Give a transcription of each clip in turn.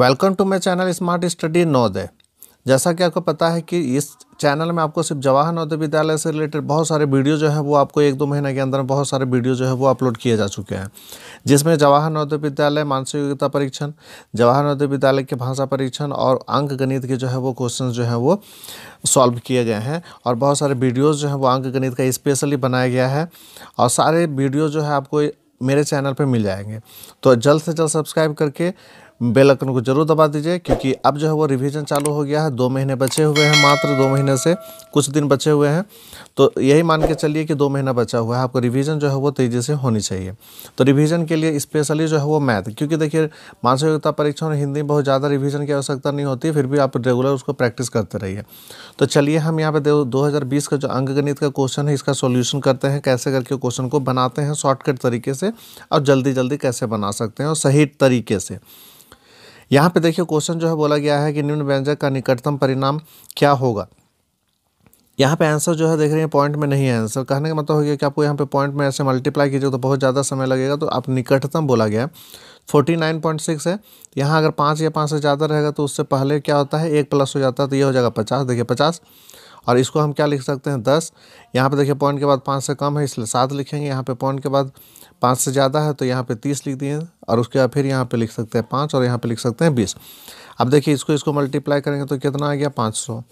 welcome to my channel smart study नोदय जैसा कि आपको पता है कि इस चैनल में आपको सिर्फ जवाहर नवोदय विद्यालय से रिलेटेड बहुत सारे वीडियो जो है वो आपको एक दो महीने के अंदर बहुत सारे वीडियो जो है वो अपलोड किए जा चुके हैं जिसमें जवाहर नवोदय विद्यालय मानसिक योग्यता परीक्षण जवाहर नवोदय विद्यालय के भाषा परीक्षण और अंक गणित के जो है वो क्वेश्चन जो है वो सॉल्व किए गए हैं और बहुत सारे वीडियोज़ जो है वो अंक गणित का स्पेशली बनाया गया है और सारे वीडियो जो है आपको मेरे चैनल पर मिल जाएंगे तो जल्द से जल्द सब्सक्राइब करके बेल आइकन को जरूर दबा दीजिए क्योंकि अब जो है वो रिवीजन चालू हो गया है दो महीने बचे हुए हैं मात्र दो महीने से कुछ दिन बचे हुए हैं तो यही मान के चलिए कि दो महीना बचा हुआ है आपको रिवीजन जो है वो तेज़ी से होनी चाहिए तो रिवीजन के लिए स्पेशली जो है वो मैथ क्योंकि देखिए मानसिक योग्यता परीक्षा और हिंदी में बहुत ज़्यादा रिविजन की आवश्यकता नहीं होती फिर भी आप रेगुलर उसको प्रैक्टिस करते रहिए तो चलिए हम यहाँ पे दो का जो अंक गणित का क्वेश्चन है इसका सोल्यूशन करते हैं कैसे करके क्वेश्चन को बनाते हैं शॉर्टकट तरीके से और जल्दी जल्दी कैसे बना सकते हैं और सही तरीके से यहाँ पे देखिए क्वेश्चन जो है बोला गया है कि निम्न व्यंजक का निकटतम परिणाम क्या होगा यहाँ पे आंसर जो है देख रहे हैं पॉइंट में नहीं है आंसर कहने का मतलब हो गया कि आपको यहाँ पे पॉइंट में ऐसे मल्टीप्लाई कीजिए तो बहुत ज़्यादा समय लगेगा तो आप निकटतम बोला गया फोर्टी नाइन पॉइंट सिक्स है यहाँ अगर पाँच या पाँच से ज़्यादा रहेगा तो उससे पहले क्या होता है एक प्लस हो जाता है तो ये हो जाएगा पचास देखिए पचास और इसको हम क्या लिख सकते हैं दस यहाँ पे देखिए पॉइंट के बाद पाँच से कम है इसलिए सात लिखेंगे यहाँ पे पॉइंट के बाद पाँच से ज़्यादा है तो यहाँ पे तीस लिख दिए और उसके बाद फिर यहाँ पे लिख सकते हैं पाँच और यहाँ पे लिख सकते हैं बीस अब देखिए इसको इसको मल्टीप्लाई करेंगे तो कितना आ गया पाँच सौ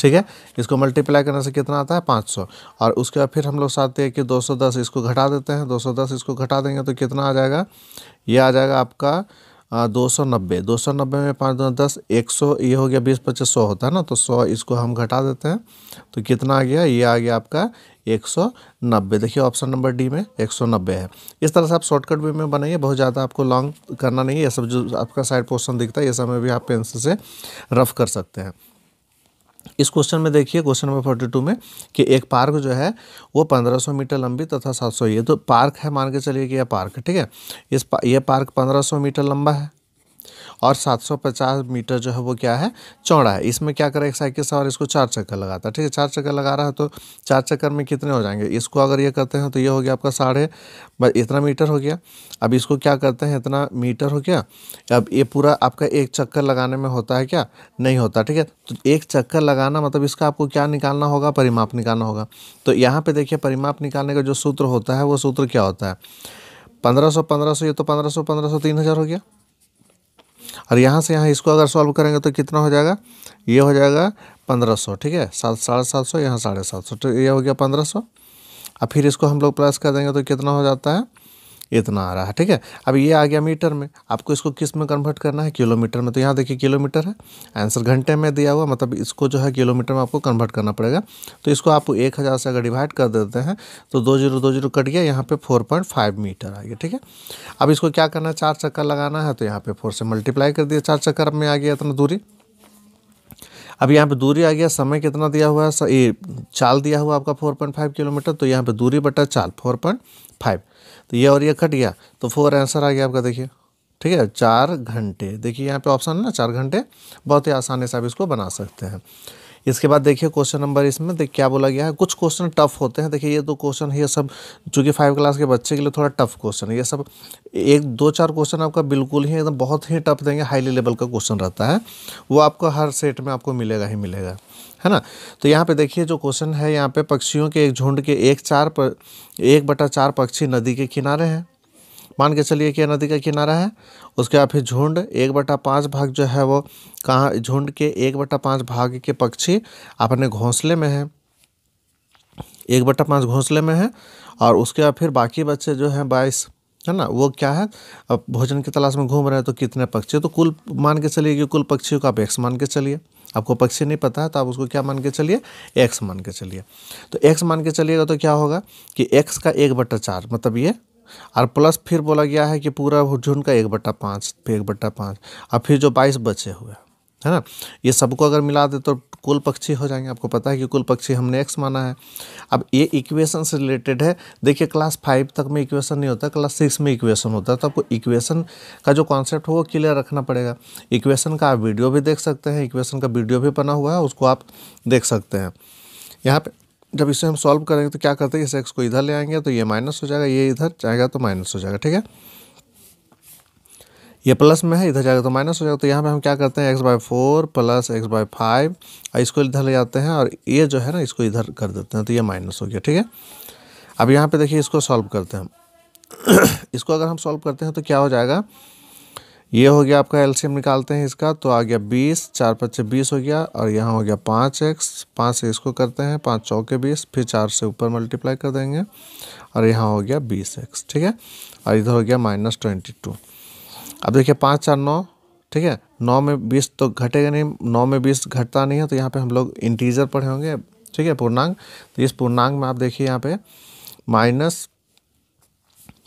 ठीक है इसको मल्टीप्लाई करने से कितना आता है पाँच और उसके बाद फिर हम लोग साथ ये कि इसको घटा देते हैं दो इसको घटा देंगे तो कितना आ जाएगा ये आ जाएगा आपका दो सौ नब्बे दो सौ नब्बे में पाँच दो दस एक सौ ये हो गया बीस पच्चीस सौ होता है ना तो सौ इसको हम घटा देते हैं तो कितना आ गया ये आ गया आपका एक सौ नब्बे देखिए ऑप्शन नंबर डी में एक सौ नब्बे है इस तरह से आप शॉर्टकट वे में बनाइए बहुत ज़्यादा आपको लॉन्ग करना नहीं है ये सब जो आपका साइड पोर्सन दिखता है ये में भी आप पेंसिल से रफ कर सकते हैं इस क्वेश्चन में देखिए क्वेश्चन नंबर फोर्टी टू में कि एक पार्क जो है वो पंद्रह सौ मीटर लंबी तथा सात सौ ये तो पार्क है मान के चलिए कि यह पार्क ठीक है इस पा, ये पार्क पंद्रह सौ मीटर लंबा है और 750 मीटर जो है वो क्या है चौड़ा है इसमें क्या करें एक साइकिल सवार इसको चार चक्कर लगाता है ठीक है चार चक्कर लगा रहा है तो चार चक्कर में कितने हो जाएंगे इसको अगर ये करते हैं तो ये हो गया आपका साढ़े इतना मीटर हो गया अब इसको क्या करते हैं इतना मीटर हो गया अब ये पूरा आपका एक चक्कर लगाने में होता है क्या नहीं होता ठीक है तो एक चक्कर लगाना मतलब इसका आपको क्या निकालना होगा परिमाप निकालना होगा तो यहाँ पर देखिए परिमाप निकालने का जो सूत्र होता है वो सूत्र क्या होता है पंद्रह सौ पंद्रह सौ ये तो पंद्रह सौ पंद्रह सौ तीन हज़ार हो गया और यहाँ से यहाँ इसको अगर सॉल्व करेंगे तो कितना हो जाएगा ये हो जाएगा पंद्रह सौ ठीक है सात साढ़े सात सौ यहाँ साढ़े सात सौ तो ये हो गया पंद्रह सौ और फिर इसको हम लोग प्लस कर देंगे तो कितना हो जाता है इतना आ रहा है ठीक है अब ये आ गया मीटर में आपको इसको किस में कन्वर्ट करना है किलोमीटर में तो यहाँ देखिए किलोमीटर है आंसर घंटे में दिया हुआ मतलब इसको जो है किलोमीटर में आपको कन्वर्ट करना पड़ेगा तो इसको आप एक हज़ार से अगर डिवाइड कर देते हैं तो दो जीरो दो जीरो कट गया यहाँ पे फोर पॉइंट फाइव मीटर आ गया ठीक है अब इसको क्या करना है चार चक्कर लगाना है तो यहाँ पर फोर से मल्टीप्लाई कर दिया चार चक्कर में आ गया इतना दूरी अब यहाँ पे दूरी आ गया समय कितना दिया हुआ है ये चाल दिया हुआ आपका 4.5 किलोमीटर तो यहाँ पे दूरी बटा चाल 4.5 तो ये और ये कट गया तो फोर आंसर आ गया आपका देखिए ठीक है चार घंटे देखिए यहाँ पे ऑप्शन है ना चार घंटे बहुत ही आसानी से आप इसको बना सकते हैं इसके बाद देखिए क्वेश्चन नंबर इसमें देख क्या बोला गया है कुछ क्वेश्चन टफ होते हैं देखिए ये तो क्वेश्चन है ये सब चूँकि फाइव क्लास के बच्चे के लिए थोड़ा टफ क्वेश्चन है ये सब एक दो चार क्वेश्चन आपका बिल्कुल ही एकदम बहुत ही टफ देंगे हाईली लेवल का क्वेश्चन रहता है वो आपको हर सेट में आपको मिलेगा ही मिलेगा है ना तो यहाँ पे देखिए जो क्वेश्चन है यहाँ पे पक्षियों के एक झुंड के एक चार पर एक बटा चार पक्षी नदी के किनारे हैं मान के चलिए कि नदी का किनारा है उसके बाद फिर झुंड एक बटा पाँच भाग जो है वो कहाँ झुंड के एक बटा पाँच भाग के पक्षी अपने घोंसले में हैं एक बटा पाँच घोंसले में है और उसके बाद फिर बाकी बच्चे जो हैं बाईस है ना वो क्या है अब भोजन की तलाश में घूम रहे हैं तो कितने पक्षी तो कुल मान के चलिए कि कुल पक्षियों का आप एक्स मान के चलिए आपको पक्षी नहीं पता है तो आप उसको क्या मान के चलिए एक्स मान के चलिए तो एक्स मान के चलिएगा तो क्या होगा कि एक्स का एक बट्टा चार मतलब ये और प्लस फिर बोला गया है कि पूरा झुंड का एक बट्टा पाँच फिर एक बट्टा पाँच और फिर जो बाईस बचे हुए है ना ये सबको अगर मिला दे तो कुल पक्षी हो जाएंगे आपको पता है कि कुल पक्षी हमने एक्स माना है अब ये इक्वेशन से रिलेटेड है देखिए क्लास फाइव तक में इक्वेशन नहीं होता क्लास सिक्स में इक्वेशन होता है तो आपको इक्वेशन का जो कॉन्सेप्ट हो वो क्लियर रखना पड़ेगा इक्वेशन का आप वीडियो भी देख सकते हैं इक्वेशन का वीडियो भी बना हुआ है उसको आप देख सकते हैं यहाँ पर जब इसे हम सॉल्व करेंगे तो क्या करते हैं इस एक्स को इधर ले आएंगे तो ये माइनस हो जाएगा ये इधर जाएगा तो माइनस हो जाएगा ठीक है ये प्लस में है इधर जाएगा तो माइनस हो जाएगा तो यहाँ पे हम क्या करते हैं x by four plus x by five और इसको इधर ले जाते हैं और ये जो है ना इसको इधर कर देते हैं तो ये माइनस हो गया ठीक है अब यहाँ पे देखिए इसको सॉल्व करते हैं इसको अगर हम सॉल्व करते हैं तो क्या हो जाएगा ये हो गया आपका एलसीएम निकालते हैं इसका तो आ गया बीस चार पच्चे बीस हो गया और यहाँ हो गया पाँच एक्स पाँच से इसको करते हैं पाँच चौके बीस फिर चार से ऊपर मल्टीप्लाई कर देंगे और यहाँ हो गया बीस एक्स ठीक है और इधर हो गया माइनस ट्वेंटी टू अब देखिए पाँच चार नौ ठीक है नौ में बीस तो घटेगा नहीं नौ में बीस घटता नहीं है तो यहाँ पे हम लोग इंटीजर पढ़े होंगे ठीक है पूर्णांग तो इस पूर्णांग में आप देखिए यहाँ पे माइनस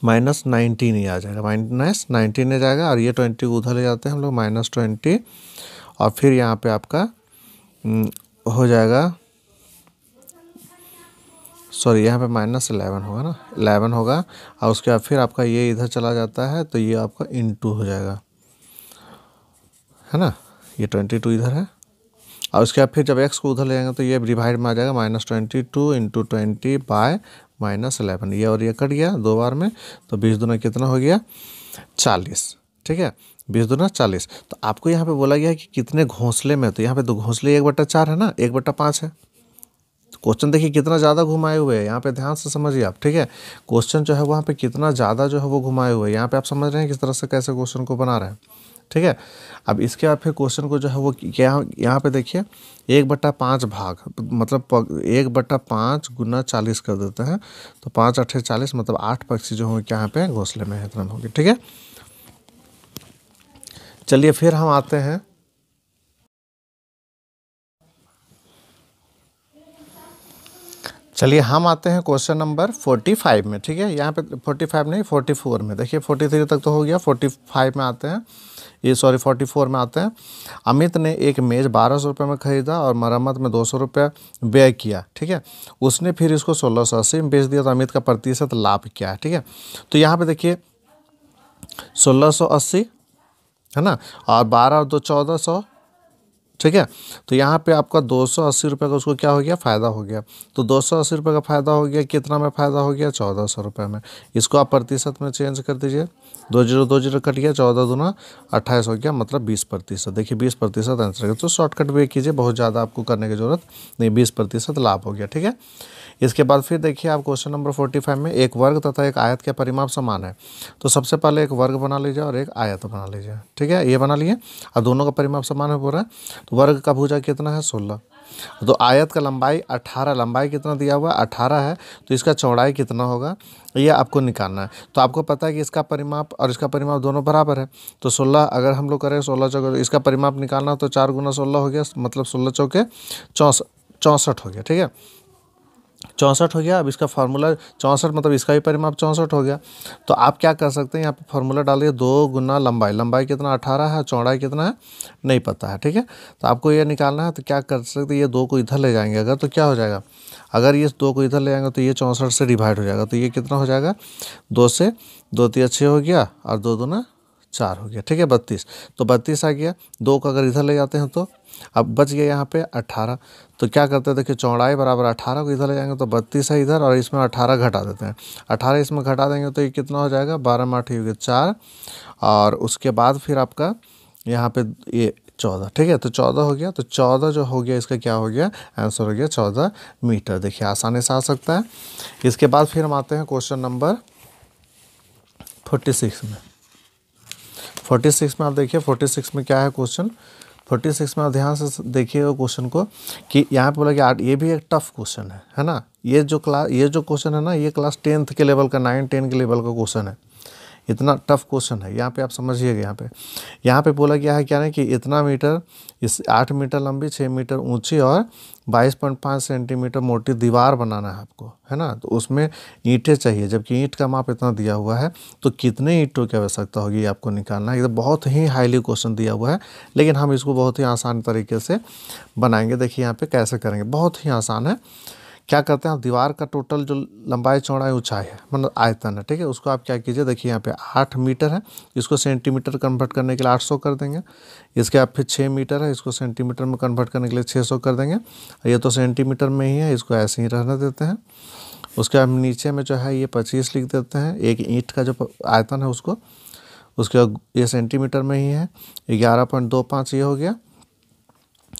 माइनस नाइनटीन ही आ जाएगा माइनस नाइनटीन ही जाएगा और ये ट्वेंटी उधर ले जाते हैं हम लोग माइनस ट्वेंटी और फिर यहाँ पे आपका हम्म, हो जाएगा सॉरी यहाँ पे माइनस एलेवन होगा ना इलेवन होगा और उसके बाद फिर आपका ये इधर चला जाता है तो ये आपका इन टू हो जाएगा है ना ये ट्वेंटी टू इधर है और उसके बाद फिर जब एक्स को उधर ले जाएंगे तो ये डिवाइड में आ जाएगा minus twenty two into twenty by minus eleven ये और ये कट गया दो बार में तो बीस दुना कितना हो गया चालीस ठीक है बीस दुना चालीस तो आपको यहाँ पे बोला गया कि कितने घोंसले में तो यहाँ पे दो तो घोंसले एक बट्टा चार है ना एक बट्टा पाँच है क्वेश्चन देखिए कितना ज़्यादा घुमाए हुए हैं यहाँ पे ध्यान से समझिए आप ठीक है क्वेश्चन जो है वहाँ पे कितना ज़्यादा जो है वो घुमाए हुए है यहाँ पे आप समझ रहे हैं किस तरह से कैसे क्वेश्चन को बना रहे हैं ठीक है अब इसके बाद फिर क्वेश्चन को जो है वो क्या यहाँ पे देखिए एक बट्टा पाँच भाग मतलब एक बट्टा पाँच गुना चालीस कर देते हैं तो पाँच अट्ठे चालीस मतलब आठ पक्षी जो होंगे यहाँ पे घोंसले में इतना होंगे ठीक है चलिए फिर हम आते हैं चलिए हम आते हैं क्वेश्चन नंबर 45 में ठीक है यहाँ पे 45 नहीं 44 में देखिए 43 तक तो हो गया 45 में आते हैं ये सॉरी 44 में आते हैं अमित ने एक मेज़ बारह सौ रुपये में ख़रीदा और मरम्मत में दो सौ रुपये व्यय किया ठीक है उसने फिर इसको सोलह सौ अस्सी में बेच दिया तो अमित का प्रतिशत लाभ क्या है ठीक है तो यहाँ पर देखिए सोलह सौ अस्सी है ना और बारह दो चौदह सौ ठीक है तो यहाँ पे आपका दो सौ अस्सी रुपये का उसको क्या हो गया फ़ायदा हो गया तो दो सौ अस्सी रुपये का फ़ायदा हो गया कितना में फ़ायदा हो गया चौदह सौ रुपये में इसको आप प्रतिशत में चेंज कर दीजिए दो जीरो दो जीरो कट गया चौदह दूना अट्ठाईस हो गया मतलब बीस प्रतिशत देखिए बीस प्रतिशत आंसर तो शॉर्टकट भी कीजिए बहुत ज़्यादा आपको करने की ज़रूरत नहीं बीस प्रतिशत लाभ हो गया ठीक है इसके बाद फिर देखिए आप क्वेश्चन नंबर फोर्टी फाइव में एक वर्ग तथा एक आयत के परिमाप समान है तो सबसे पहले एक वर्ग बना लीजिए और एक आयत बना लीजिए ठीक है ये बना लिए और दोनों का परिमाप समान है पूरा तो वर्ग का भूजा कितना है सोलह तो आयत का लंबाई अठारह लंबाई कितना दिया हुआ है 18 है तो इसका चौड़ाई कितना होगा ये आपको निकालना है तो आपको पता है कि इसका परिमाप और इसका परिमाप दोनों बराबर है तो सोलह अगर हम लोग करें सोलह चौके तो इसका परिमाप निकालना तो चार गुना सोलह हो गया मतलब सोलह चौके चौंसठ हो गया ठीक है चौंसठ हो गया अब इसका फार्मूला चौंसठ मतलब इसका भी परिमाप चौंसठ हो गया तो आप क्या कर सकते हैं यहाँ पे फार्मूला डालिए दो गुना लंबाई लंबाई कितना अठारह है चौड़ाई कितना है नहीं पता है ठीक है तो आपको ये निकालना है तो क्या कर सकते हैं ये दो को इधर ले जाएंगे अगर तो क्या हो जाएगा अगर ये दो को इधर ले जाएंगे तो ये चौंसठ से डिवाइड हो जाएगा तो ये कितना हो जाएगा दो से दो तीन छः हो गया और दो दो ना चार हो गया ठीक है बत्तीस तो बत्तीस आ गया दो को अगर इधर ले जाते हैं तो अब बच गया यहाँ पे अट्ठारह तो क्या करते हैं देखिए चौड़ाई बराबर अट्ठारह को इधर ले जाएंगे तो बत्तीस है इधर और इसमें अट्ठारह घटा देते हैं अट्ठारह इसमें घटा देंगे तो ये कितना हो जाएगा बारह में आठ योगे चार और उसके बाद फिर आपका यहाँ पे ये चौदह ठीक है तो चौदह हो गया तो चौदह जो हो गया इसका क्या हो गया आंसर हो गया चौदह मीटर देखिए आसानी से आ सकता है इसके बाद फिर हम आते हैं क्वेश्चन नंबर फोर्टी सिक्स में फोर्टी सिक्स में आप देखिए फोर्टी सिक्स में क्या है क्वेश्चन फोर्टी सिक्स में आप ध्यान से देखिएगा क्वेश्चन को कि यहाँ पे बोला कि आठ ये भी एक टफ क्वेश्चन है है ना ये जो क्लास ये जो क्वेश्चन है ना ये क्लास टेंथ के लेवल का नाइन टेन के लेवल का क्वेश्चन है इतना टफ क्वेश्चन है यहाँ पे आप समझिएगा यहाँ पे यहाँ पे बोला गया है क्या है कि इतना मीटर इस आठ मीटर लंबी छः मीटर ऊंची और बाईस पॉइंट पाँच सेंटीमीटर मोटी दीवार बनाना है आपको है ना तो उसमें ईंटें चाहिए जबकि ईंट का माप इतना दिया हुआ है तो कितने ईंटों की आवश्यकता होगी आपको निकालना है तो बहुत ही हाईली क्वेश्चन दिया हुआ है लेकिन हम इसको बहुत ही आसान तरीके से बनाएंगे देखिए यहाँ पर कैसे करेंगे बहुत ही आसान है क्या करते हैं आप दीवार का टोटल जो लंबाई चौड़ाई ऊंचाई है मतलब आयतन है ठीक है उसको आप क्या कीजिए देखिए यहाँ पे आठ मीटर है इसको सेंटीमीटर कन्वर्ट करने के लिए आठ सौ कर देंगे इसके आप फिर छः मीटर है इसको सेंटीमीटर में कन्वर्ट करने के लिए छः सौ कर देंगे ये तो सेंटीमीटर में ही है इसको ऐसे ही रहने देते हैं उसके बाद नीचे में जो है ये पच्चीस लिख देते हैं एक ईंट का जो आयतन है उसको उसके बाद ये सेंटीमीटर में ही है ग्यारह पॉइंट दो पाँच ये हो गया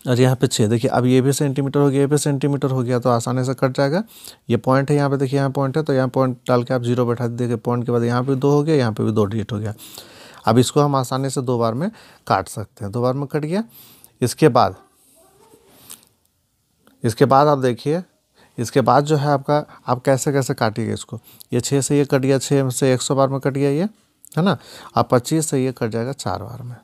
और यहाँ पे छः देखिए अब ये भी सेंटीमीटर हो गया ये भी सेंटीमीटर हो गया तो आसानी से कट जाएगा ये पॉइंट है यहाँ पे देखिए यहाँ पॉइंट है तो यहाँ पॉइंट डाल के आप जीरो बैठा दीजिए पॉइंट के बाद यहाँ पे दो हो गया यहाँ पे भी दो डिजिट हो गया अब इसको हम आसानी से दो बार में काट सकते हैं दो बार में कट गया इसके बाद इसके बाद आप देखिए इसके बाद जो है आपका आप कैसे कैसे काटिएगा इसको ये छः से ये कट गया छः से एक सौ बार में कट गया ये है ना आप पच्चीस से ये कट जाएगा चार बार में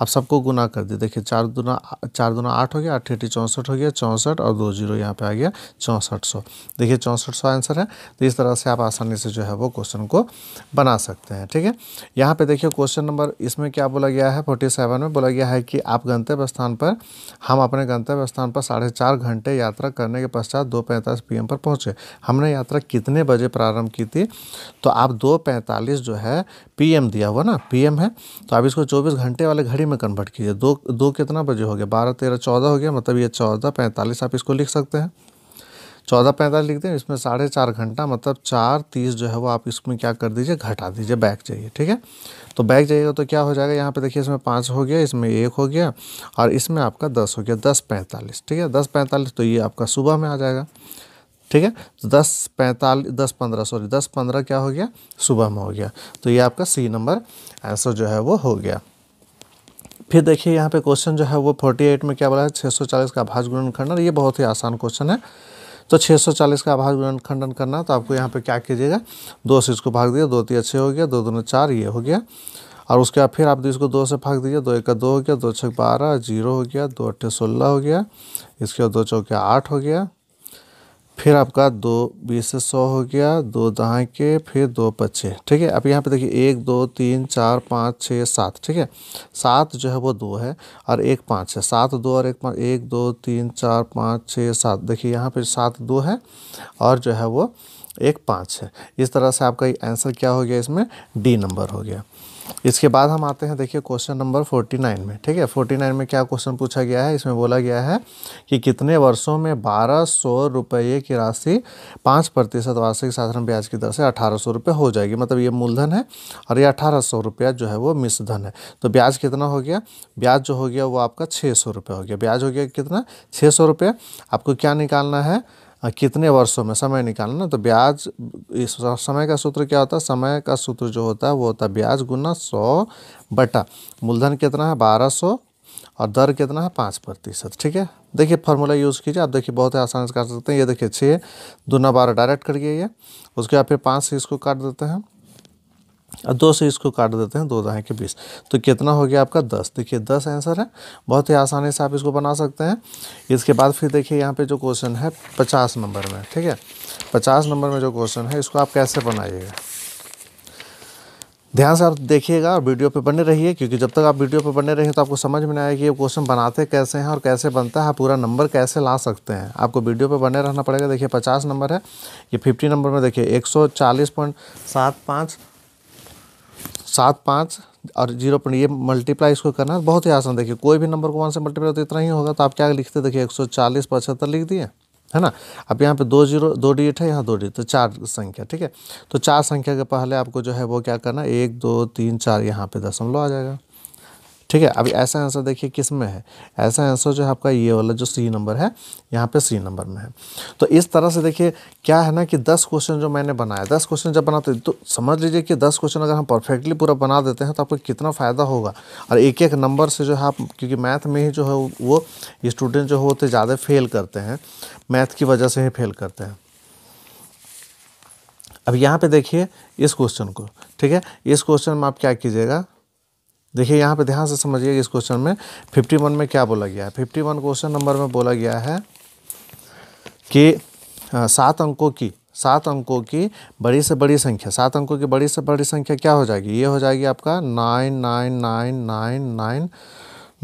आप सबको गुना कर दिए देखिए चार दुना चार दुना आठ हो गया आठ एटी चौंसठ हो गया चौंसठ और दो जीरो यहाँ पे आ गया चौंसठ सौ देखिए चौंसठ सौ आंसर है तो इस तरह से आप आसानी से जो है वो क्वेश्चन को बना सकते हैं ठीक है यहाँ पे देखिए क्वेश्चन नंबर इसमें क्या बोला गया है फोर्टी सेवन में बोला गया है कि आप गंतव्य स्थान पर हम अपने गंतव्य स्थान पर साढ़े चार घंटे यात्रा करने के पश्चात दो पैंतालीस पी पर पहुँचे हमने यात्रा कितने बजे प्रारंभ की थी तो आप दो पैंतालीस जो है पीएम दिया हुआ ना पीएम है तो आप इसको 24 घंटे वाले घड़ी में कन्वर्ट कीजिए दो दो कितना बजे हो गया बारह तेरह चौदह हो गया मतलब ये चौदह पैंतालीस आप इसको लिख सकते हैं चौदह पैंतालीस लिखते हैं इसमें साढ़े चार घंटा मतलब चार तीस जो है वो आप इसमें क्या कर दीजिए घटा दीजिए बैक जाइए ठीक है तो बैक जाइएगा तो क्या हो जाएगा यहाँ पे देखिए इसमें पाँच हो गया इसमें एक हो गया और इसमें आपका दस हो गया दस पैंतालीस ठीक है दस पैंतालीस तो ये आपका सुबह में आ जाएगा ठीक है तो दस पैंतालीस दस पंद्रह सॉरी दस पंद्रह क्या हो गया सुबह में हो गया तो ये आपका सी नंबर आंसर जो है वो हो गया फिर देखिए यहाँ पे क्वेश्चन जो है वो फोर्टी एट में क्या बोला है छः सौ चालीस का आभास गुणन खंडन ये बहुत ही आसान क्वेश्चन है तो छः सौ चालीस का आभास गुणन खंडन करना तो आपको यहाँ पे क्या कीजिएगा दो से इसको भाग दिया दो तीन छः हो गया दो दोनों चार ये हो गया और उसके बाद फिर आप इसको दो से भाग दीजिए दो एक का दो हो गया दो छः बारह जीरो हो गया दो अट्ठे सोलह हो गया इसके बाद दो चौके आठ हो गया फिर आपका दो बीस से सौ हो गया दो दहा के फिर दो पच्चे ठीक है अब यहाँ पे देखिए एक दो तीन चार पाँच छः सात ठीक है सात जो है वो दो है और एक पाँच है सात दो और एक पाँच एक दो तीन चार पाँच छः सात देखिए यहाँ पे सात दो है और जो है वो एक पाँच है इस तरह से आपका आंसर क्या हो गया इसमें डी नंबर हो गया इसके बाद हम आते हैं देखिए क्वेश्चन नंबर फोर्टी नाइन में ठीक है फोर्टी नाइन में क्या क्वेश्चन पूछा गया है इसमें बोला गया है कि कितने वर्षों में बारह सौ रुपये की राशि पाँच प्रतिशत वार्षिक साधारण ब्याज की दर से अठारह सौ रुपये हो जाएगी मतलब ये मूलधन है और ये अठारह सौ रुपया जो है वो मिसधन है तो ब्याज कितना हो गया ब्याज जो हो गया वो आपका छः सौ रुपये हो गया ब्याज हो गया कितना छः सौ रुपये आपको क्या निकालना है हाँ, कितने वर्षों में समय निकालना ना तो ब्याज इस समय का सूत्र क्या होता है समय का सूत्र जो होता है वो होता है ब्याज गुना सौ बटा मूलधन कितना है बारह सौ और दर कितना है पाँच प्रतिशत ठीक है देखिए फार्मूला यूज़ कीजिए आप देखिए बहुत ही आसानी से काट सकते हैं ये देखिए छः दूना बारह डायरेक्ट करिए ये उसके बाद फिर पाँच से इसको काट देते हैं और दो से इसको काट देते हैं दो दाएँ के बीस तो कितना हो गया आपका दस देखिए दस आंसर है बहुत ही आसानी से आप इसको बना सकते हैं इसके बाद फिर देखिए यहाँ पे जो क्वेश्चन है पचास नंबर में ठीक है पचास नंबर में जो क्वेश्चन है इसको आप कैसे बनाइएगा ध्यान से आप देखिएगा और वीडियो पे बने रहिए क्योंकि जब तक आप वीडियो पे बने रहिए तो आपको समझ में आएगा कि ये क्वेश्चन बनाते कैसे हैं और कैसे बनता है पूरा नंबर कैसे ला सकते हैं आपको वीडियो पे बने रहना पड़ेगा देखिए पचास नंबर है ये फिफ्टी नंबर में देखिए एक सौ चालीस पॉइंट सात पाँच सात पाँच और जीरो पॉइंट ये मल्टीप्लाई इसको करना है बहुत ही आसान देखिए कोई भी नंबर को वन से मल्टीप्लाई होता इतना ही होगा तो आप क्या लिखते देखिए एक सौ चालीस पचहत्तर लिख दिए है ना अब यहाँ पे दो जीरो दो डिजिट है यहाँ दो डिजिट तो चार संख्या ठीक है तो चार संख्या के पहले आपको जो है वो क्या करना है एक दो तीन चार यहाँ पे दशमलव आ जाएगा ठीक है अभी ऐसा आंसर देखिए किस में है ऐसा आंसर जो है आपका ये वाला जो सी नंबर है यहाँ पे सी नंबर में है तो इस तरह से देखिए क्या है ना कि दस क्वेश्चन जो मैंने बनाया दस क्वेश्चन जब बनाते तो समझ लीजिए कि दस क्वेश्चन अगर हम परफेक्टली पूरा बना देते हैं तो आपको कितना फ़ायदा होगा और एक एक नंबर से जो है आप क्योंकि मैथ में ही जो है वो स्टूडेंट जो होते तो ज़्यादा फेल करते हैं मैथ की वजह से ही फेल करते हैं अब यहाँ पे देखिए इस क्वेश्चन को ठीक है इस क्वेश्चन में आप क्या कीजिएगा देखिए यहाँ पे ध्यान से समझिए इस क्वेश्चन में फिफ्टी वन में क्या बोला गया है फिफ्टी वन क्वेश्चन नंबर में बोला गया है कि सात अंकों की सात अंकों की बड़ी से बड़ी संख्या सात अंकों की बड़ी से बड़ी संख्या क्या हो जाएगी ये हो जाएगी आपका nine nine nine nine nine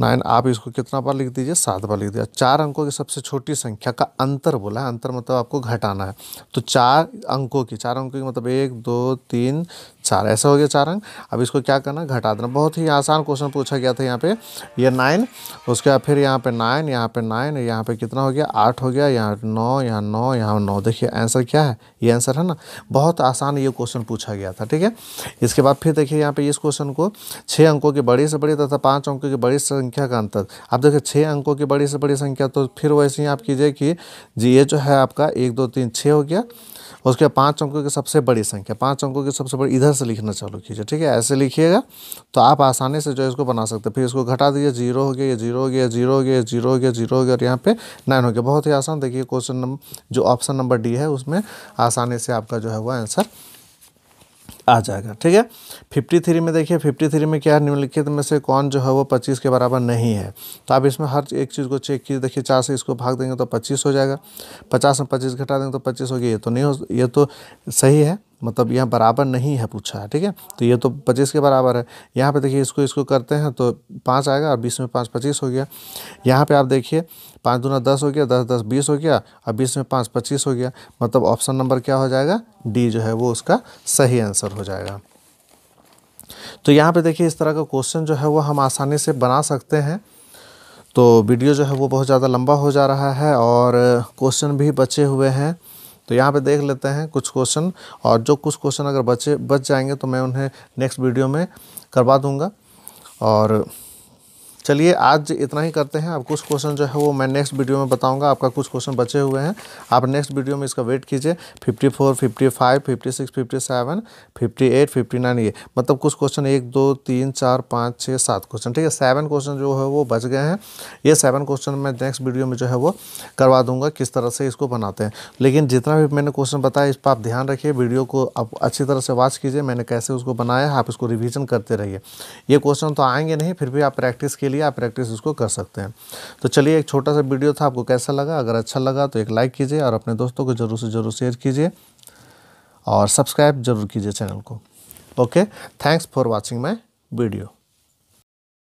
nine आप इसको कितना बार लिख दीजिए सात बार लिख दीजिए चार अंकों की सबसे छोटी संख्या का अंतर बोला है अंतर मतलब आपको घटाना है तो चार अंकों की चार अंकों की मतलब एक दो तीन चार ऐसा हो गया चार अंक अब इसको क्या करना घटा देना बहुत ही आसान क्वेश्चन पूछा गया था यहाँ पे ये नाइन उसके बाद फिर यहाँ पे नाइन यहाँ पे नाइन यहाँ पे कितना हो गया आठ हो गया यहाँ नौ यहाँ नौ यहाँ नौ देखिए आंसर क्या है ये आंसर है ना बहुत आसान ये क्वेश्चन पूछा गया था ठीक है इसके बाद फिर देखिए यहाँ पे इस क्वेश्चन को छः अंकों की बड़ी से बड़ी तथा पाँच अंकों की बड़ी संख्या का अंतर आप देखिए छः अंकों की बड़ी से बड़ी संख्या तो फिर वैसे ही आप कीजिए कि जी ये जो है आपका एक दो तीन छः हो गया उसके बाद पाँच अंकों की सबसे बड़ी संख्या पाँच अंकों की सबसे बड़ी इधर से लिखना चालू कीजिए ठीक है ऐसे लिखिएगा तो आप आसानी से जो है इसको बना सकते हैं फिर इसको घटा दीजिए जीरो हो गया ये जीरो हो गया जीरो हो गया जीरो हो गया जीरो हो गया और यहाँ पे नाइन हो गया बहुत ही आसान देखिए क्वेश्चन नंबर जो ऑप्शन नंबर डी है उसमें आसानी से आपका जो है वो आंसर आ जाएगा ठीक है फिफ्टी थ्री में देखिए फिफ्टी थ्री में क्या है निम्नलिखित में से कौन जो है वो पच्चीस के बराबर नहीं है तो आप इसमें हर एक चीज़ को चेक कीजिए देखिए चार से इसको भाग देंगे तो पच्चीस हो जाएगा पचास में पच्चीस घटा देंगे तो पच्चीस हो गया ये तो नहीं हो ये तो सही है मतलब यहाँ बराबर नहीं है पूछा है ठीक है तो ये तो पच्चीस के बराबर है यहाँ पे देखिए इसको इसको करते हैं तो पाँच आएगा और बीस में पाँच पच्चीस हो गया यहाँ पे आप देखिए पाँच दूना दस हो गया दस दस बीस हो गया और बीस में पाँच पच्चीस हो गया मतलब ऑप्शन नंबर क्या हो जाएगा डी जो है वो उसका सही आंसर हो जाएगा तो यहाँ पर देखिए इस तरह का क्वेश्चन जो है वो हम आसानी से बना सकते हैं तो वीडियो जो है वो बहुत ज़्यादा लंबा हो जा रहा है और क्वेश्चन भी बचे हुए हैं तो यहाँ पे देख लेते हैं कुछ क्वेश्चन और जो कुछ क्वेश्चन अगर बचे बच जाएंगे तो मैं उन्हें नेक्स्ट वीडियो में करवा दूँगा और चलिए आज इतना ही करते हैं अब कुछ क्वेश्चन जो है वो मैं नेक्स्ट वीडियो में बताऊंगा आपका कुछ क्वेश्चन बचे हुए हैं आप नेक्स्ट वीडियो में इसका वेट कीजिए 54, 55, 56, 57, 58, 59 ये मतलब कुछ क्वेश्चन एक दो तीन चार पाँच छः सात क्वेश्चन ठीक है सेवन क्वेश्चन जो है वो बच गए हैं ये सेवन क्वेश्चन मैं नेक्स्ट वीडियो में जो है वो करवा दूंगा किस तरह से इसको बनाते हैं लेकिन जितना भी मैंने क्वेश्चन बताया इस पर आप ध्यान रखिए वीडियो को आप अच्छी तरह से वॉच कीजिए मैंने कैसे उसको बनाया आप इसको रिविज़न करते रहिए ये क्वेश्चन तो आएंगे नहीं फिर भी आप प्रैक्टिस के लिए लिए आप प्रैक्टिस इसको कर सकते हैं तो चलिए एक छोटा सा वीडियो था आपको कैसा लगा अगर अच्छा लगा तो एक लाइक कीजिए और अपने दोस्तों को ज़रूर से ज़रूर शेयर कीजिए और सब्सक्राइब जरूर कीजिए चैनल को okay thanks for watching my video